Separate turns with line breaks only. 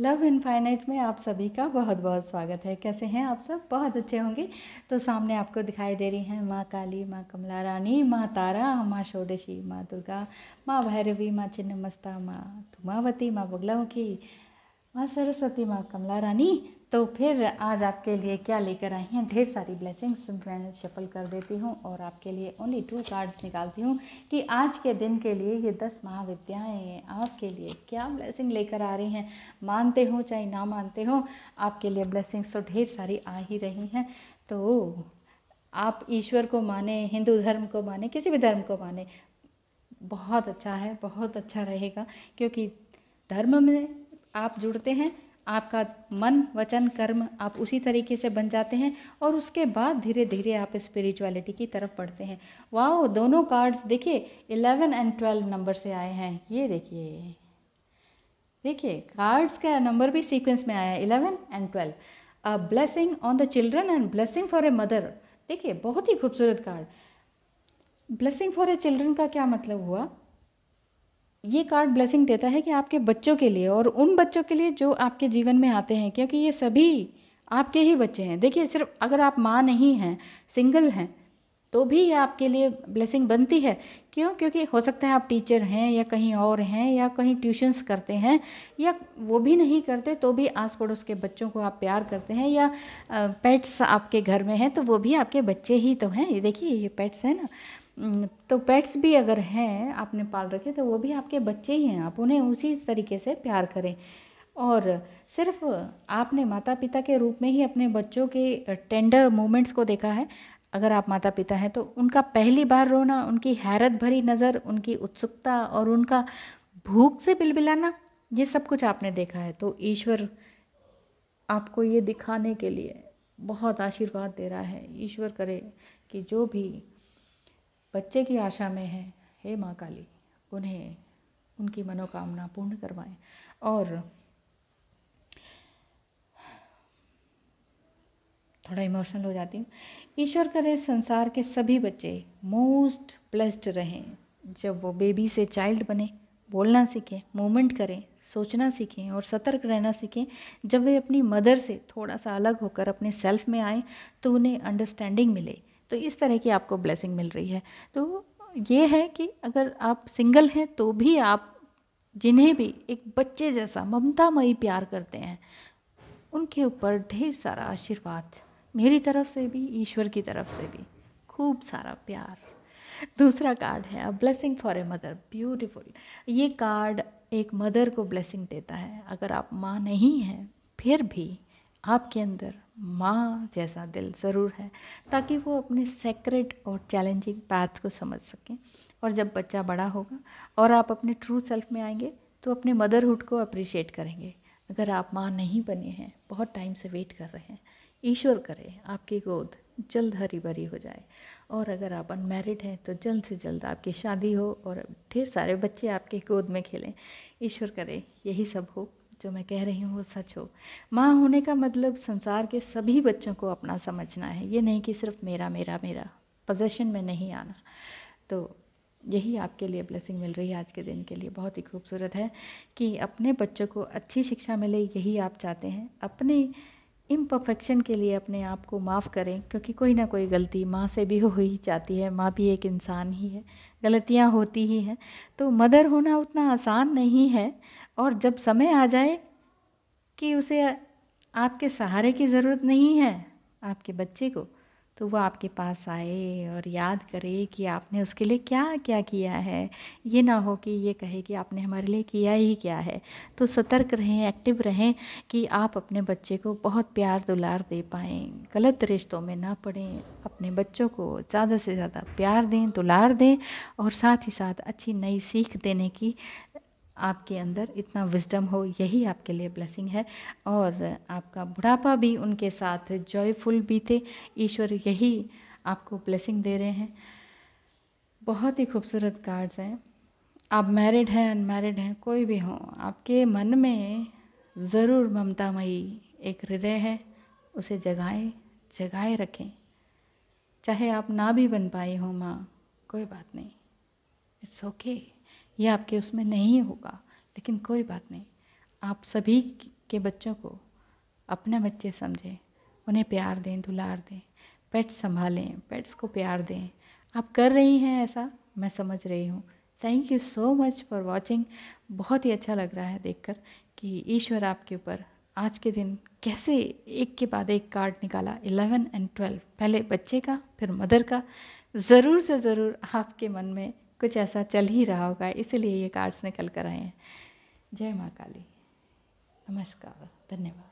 Love infinite में आप सभी का बहुत बहुत स्वागत है कैसे हैं आप सब बहुत अच्छे होंगे तो सामने आपको दिखाई दे रही हैं माँ काली माँ कमला रानी माँ तारा माँ षोडशी माँ दुर्गा माँ भैरवी माँ चिन्नमस्ता माँ धुमावती माँ बगलामुखी माँ सरस्वती माँ कमला रानी तो फिर आज आपके लिए क्या लेकर आई हैं ढेर सारी ब्लेसिंग्स मैं शफल कर देती हूँ और आपके लिए ओनली टू कार्ड्स निकालती हूँ कि आज के दिन के लिए ये दस महाविद्याएँ आपके लिए क्या ब्लेसिंग लेकर आ रही हैं मानते हो चाहे ना मानते हो आपके लिए ब्लेसिंग्स तो ढेर सारी आ ही रही हैं तो आप ईश्वर को माने हिंदू धर्म को माने किसी भी धर्म को माने बहुत अच्छा है बहुत अच्छा रहेगा क्योंकि धर्म में आप जुड़ते हैं आपका मन वचन कर्म आप उसी तरीके से बन जाते हैं और उसके बाद धीरे धीरे आप स्पिरिचुअलिटी की तरफ बढ़ते हैं वाह दोनों कार्ड्स देखिए इलेवन एंड ट्वेल्व नंबर से आए हैं ये देखिए देखिए कार्ड्स का नंबर भी सीक्वेंस में आया है eleven and twelve a blessing on the children and blessing for a mother देखिए बहुत ही खूबसूरत card blessing for a children का क्या मतलब हुआ ये कार्ड ब्लेसिंग देता है कि आपके बच्चों के लिए और उन बच्चों के लिए जो आपके जीवन में आते हैं क्योंकि ये सभी आपके ही बच्चे हैं देखिए सिर्फ अगर आप माँ नहीं हैं सिंगल हैं तो भी ये आपके लिए ब्लेसिंग बनती है क्यों क्योंकि हो सकता है आप टीचर हैं या कहीं और हैं या कहीं ट्यूशन्स करते हैं या वो भी नहीं करते तो भी आस पड़ोस के बच्चों को आप प्यार करते हैं या पेट्स आपके घर में हैं तो वो भी आपके बच्चे ही तो हैं ये देखिए ये पेट्स हैं ना हम्म, तो पेट्स भी अगर हैं आपने पाल रखे तो वो भी आपके बच्चे ही हैं आप उन्हें उसी तरीके से प्यार करें और सिर्फ आपने माता पिता के रूप में ही अपने बच्चों के टेंडर मोमेंट्स को देखा है अगर आप माता पिता हैं तो उनका पहली बार रोना उनकी हैरत भरी नज़र उनकी उत्सुकता और उनका भूख से बिलबिलाना ये सब कुछ आपने देखा है तो ईश्वर आपको ये दिखाने के लिए बहुत आशीर्वाद दे रहा है ईश्वर करे कि जो भी बच्चे की आशा में हैं हे माँ काली उन्हें उनकी मनोकामना पूर्ण करवाएं और थोड़ा इमोशनल हो जाती हूँ ईश्वर करे संसार के सभी बच्चे मोस्ट ब्लेस्ड रहें जब वो बेबी से चाइल्ड बने बोलना सीखें मूवमेंट करें सोचना सीखें और सतर्क रहना सीखें जब वे अपनी मदर से थोड़ा सा अलग होकर अपने सेल्फ में आए तो उन्हें अंडरस्टैंडिंग मिले तो इस तरह की आपको ब्लेसिंग मिल रही है तो ये है कि अगर आप सिंगल हैं तो भी आप जिन्हें भी एक बच्चे जैसा ममतामयी प्यार करते हैं उनके ऊपर ढेर सारा आशीर्वाद मेरी तरफ से भी ईश्वर की तरफ से भी खूब सारा प्यार दूसरा कार्ड है a blessing for a mother beautiful ये कार्ड एक मदर को ब्लेसिंग देता है अगर आप माँ नहीं हैं फिर भी आपके अंदर माँ जैसा दिल ज़रूर है ताकि वो अपने सेक्रेट और चैलेंजिंग पाथ को समझ सकें और जब बच्चा बड़ा होगा और आप अपने ट्रू सेल्फ में आएंगे तो अपने मदरहुड को अप्रिशिएट करेंगे अगर आप माँ नहीं बने हैं बहुत टाइम से वेट कर रहे हैं ईश्वर करे आपकी गोद जल्द हरी भरी हो जाए और अगर आप अनमेरिड हैं तो जल्द से जल्द आपकी शादी हो और ढेर सारे बच्चे आपके गोद में खेलें ईश्वर करे यही सब हो जो मैं कह रही हूँ वो सच हो माँ होने का मतलब संसार के सभी बच्चों को अपना समझना है ये नहीं कि सिर्फ मेरा मेरा मेरा पोजेशन में नहीं आना तो यही आपके लिए ब्लेसिंग मिल रही है आज के दिन के लिए बहुत ही खूबसूरत है कि अपने बच्चों को अच्छी शिक्षा मिले यही आप चाहते हैं अपने इम्परफेक्शन के लिए अपने आप को माफ़ करें क्योंकि कोई ना कोई गलती माँ से भी हो ही जाती है माँ भी एक इंसान ही है गलतियाँ होती ही हैं तो मदर होना उतना आसान नहीं है और जब समय आ जाए कि उसे आपके सहारे की ज़रूरत नहीं है आपके बच्चे को तो वो आपके पास आए और याद करे कि आपने उसके लिए क्या क्या किया है ये ना हो कि ये कहे कि आपने हमारे लिए किया ही क्या है तो सतर्क रहें एक्टिव रहें कि आप अपने बच्चे को बहुत प्यार दुलार दे पाएँ गलत रिश्तों में ना पड़ें अपने बच्चों को ज़्यादा से ज़्यादा प्यार दें दुलार दें और साथ ही साथ अच्छी नई सीख देने की आपके अंदर इतना विजडम हो यही आपके लिए ब्लेसिंग है और आपका बुढ़ापा भी उनके साथ जॉयफुल बीते ईश्वर यही आपको ब्लेसिंग दे रहे हैं बहुत ही खूबसूरत कार्ड्स हैं आप मैरिड हैं अनमैरिड हैं कोई भी हो आपके मन में ज़रूर ममतामयी एक हृदय है उसे जगाए जगाए रखें चाहे आप ना भी बन पाए हो माँ कोई बात नहीं इट्स ओके okay. यह आपके उसमें नहीं होगा लेकिन कोई बात नहीं आप सभी के बच्चों को अपने बच्चे समझें उन्हें प्यार दें दुलार दें पेट्स संभालें पेट्स को प्यार दें आप कर रही हैं ऐसा मैं समझ रही हूँ thank you so much for watching बहुत ही अच्छा लग रहा है देखकर कि ईश्वर आपके ऊपर आज के दिन कैसे एक के बाद एक कार्ड निकाला इलेवन एंड ट्वेल्व पहले बच्चे का फिर मदर का ज़रूर से ज़रूर आपके मन में कुछ ऐसा चल ही रहा होगा इसलिए ये कार्ड्स निकल कर आए हैं जय माँ काली नमस्कार धन्यवाद